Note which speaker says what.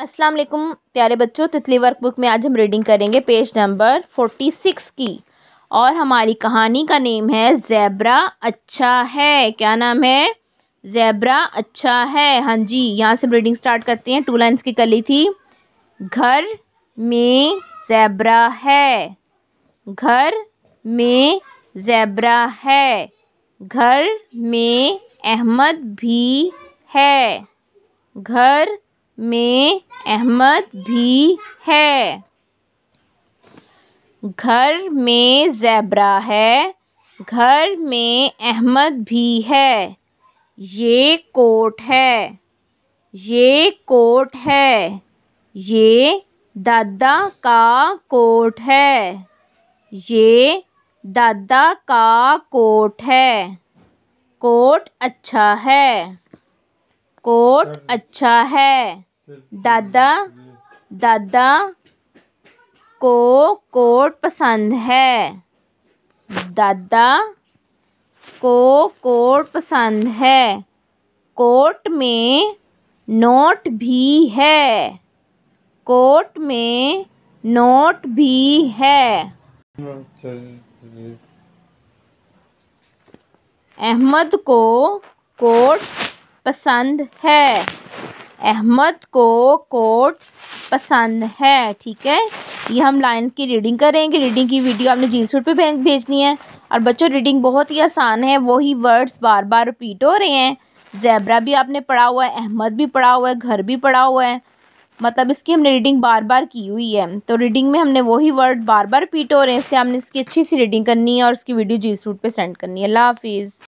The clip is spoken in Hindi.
Speaker 1: अस्सलाम वालेकुम प्यारे बच्चों तितली वर्कबुक में आज हम रीडिंग करेंगे पेज नंबर फोर्टी सिक्स की और हमारी कहानी का नेम है ज़ैब्रा अच्छा है क्या नाम है ज़ैब्रा अच्छा है हाँ जी यहाँ से रीडिंग स्टार्ट करते हैं टू लाइन्स की कली थी घर में जैब्रा है घर में जैब्रा है घर में अहमद भी है घर में अहमद भी है घर में जैबरा है घर में अहमद भी है ये कोट है ये कोट है ये दादा का कोट है ये दादा का कोट है कोट अच्छा है कोट हम्म। अच्छा है दादा दादा को कोट पसंद है दादा को कोट पसंद है कोट में नोट भी है कोट में नोट भी है
Speaker 2: अच्छा, अच्छा।
Speaker 1: अहमद को कोट पसंद है अहमद को कोट पसंद है ठीक है ये हम लाइन की रीडिंग करेंगे रीडिंग की वीडियो आपने जी सूट पे भेजनी है और बच्चों रीडिंग बहुत ही आसान है वही वर्ड्स बार बार रिपीट हो रहे हैं जैबरा भी आपने पढ़ा हुआ है अहमद भी पढ़ा हुआ है घर भी पढ़ा हुआ है मतलब इसकी हमने रीडिंग बार बार की हुई है तो रीडिंग में हमने वही वर्ड बार बार रिपीट हो रहे हैं इसलिए हमने इसकी अच्छी सी रीडिंग करनी है और इसकी वीडियो जी सूट पर सेंड करनी है अल्लाह हाफिज़